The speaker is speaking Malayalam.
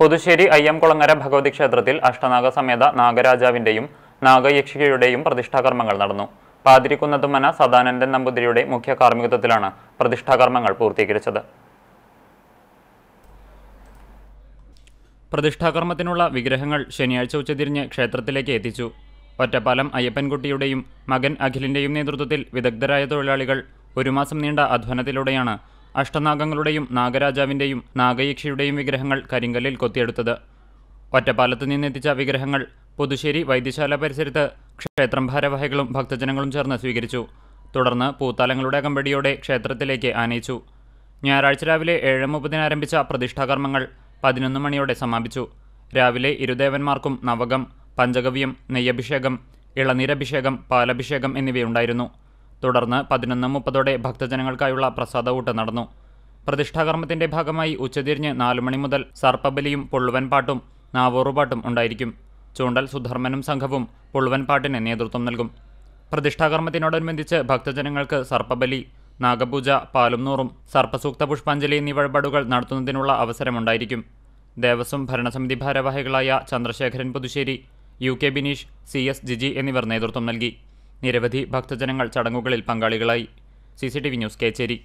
പുതുശ്ശേരി അയ്യംകുളങ്ങര ഭഗവതി ക്ഷേത്രത്തിൽ അഷ്ടനാഗസമേത നാഗരാജാവിന്റെയും നാഗയക്ഷികയുടെയും പ്രതിഷ്ഠാകർമ്മങ്ങൾ നടന്നു പാതിരിക്കുന്നതുമന സദാനന്ദൻ നമ്പൂതിരിയുടെ മുഖ്യ കാർമ്മികത്വത്തിലാണ് പ്രതിഷ്ഠാകർമ്മങ്ങൾ പൂർത്തീകരിച്ചത് പ്രതിഷ്ഠാകർമ്മത്തിനുള്ള വിഗ്രഹങ്ങൾ ശനിയാഴ്ച ഉച്ചതിരിഞ്ഞ് ക്ഷേത്രത്തിലേക്ക് എത്തിച്ചു ഒറ്റപ്പാലം അയ്യപ്പൻകുട്ടിയുടെയും മകൻ അഖിലിൻ്റെയും നേതൃത്വത്തിൽ വിദഗ്ധരായ തൊഴിലാളികൾ ഒരു മാസം നീണ്ട അധ്വാനത്തിലൂടെയാണ് അഷ്ടനാഗങ്ങളുടെയും നാഗരാജാവിന്റെയും നാഗയക്ഷിയുടെയും വിഗ്രഹങ്ങൾ കരിങ്കല്ലിൽ കൊത്തിയെടുത്തത് ഒറ്റപ്പാലത്ത് നിന്നെത്തിച്ച വിഗ്രഹങ്ങൾ പുതുശ്ശേരി വൈദ്യശാല പരിസരത്ത് ക്ഷേത്രം ഭാരവാഹികളും ഭക്തജനങ്ങളും ചേർന്ന് സ്വീകരിച്ചു തുടർന്ന് പൂത്താലങ്ങളുടെ കമ്പടിയോടെ ക്ഷേത്രത്തിലേക്ക് ആനയിച്ചു ഞായറാഴ്ച രാവിലെ ഏഴ് മുപ്പതിനാരംഭിച്ച ആരംഭിച്ച പ്രതിഷ്ഠാകർമ്മങ്ങൾ പതിനൊന്ന് മണിയോടെ സമാപിച്ചു രാവിലെ ഇരുദേവന്മാർക്കും നവകം പഞ്ചഗവ്യം നെയ്യഭിഷേകം ഇളനീരഭിഷേകം പാലഭിഷേകം എന്നിവയുണ്ടായിരുന്നു തുടർന്ന് പതിനൊന്ന് മുപ്പതോടെ ഭക്തജനങ്ങൾക്കായുള്ള പ്രസാദവൂട്ട് നടന്നു പ്രതിഷ്ഠാകർമ്മത്തിന്റെ ഭാഗമായി ഉച്ചതിരിഞ്ഞ് മണി മുതൽ സർപ്പബലിയും പുള്ളുവൻ പാട്ടും നാവോറുപാട്ടും ഉണ്ടായിരിക്കും ചൂണ്ടൽ സുധർമ്മനും സംഘവും പുള്ളുവൻ പാട്ടിന് നേതൃത്വം നൽകും പ്രതിഷ്ഠാകർമ്മത്തിനോടനുബന്ധിച്ച് ഭക്തജനങ്ങൾക്ക് സർപ്പബലി നാഗപൂജ പാലും നൂറും സർപ്പസൂക്ത പുഷ്പാഞ്ജലി എന്നീ വഴിപാടുകൾ നടത്തുന്നതിനുള്ള അവസരമുണ്ടായിരിക്കും ദേവസ്വം ഭരണസമിതി ഭാരവാഹികളായ Chandrasekharan Puthussery U K Bineesh C S Jiji എന്നിവർ നേതൃത്വം നൽകി നിരവധി ഭക്തജനങ്ങൾ ചടങ്ങുകളിൽ പങ്കാളികളായി സി ന്യൂസ് കേച്ചേരി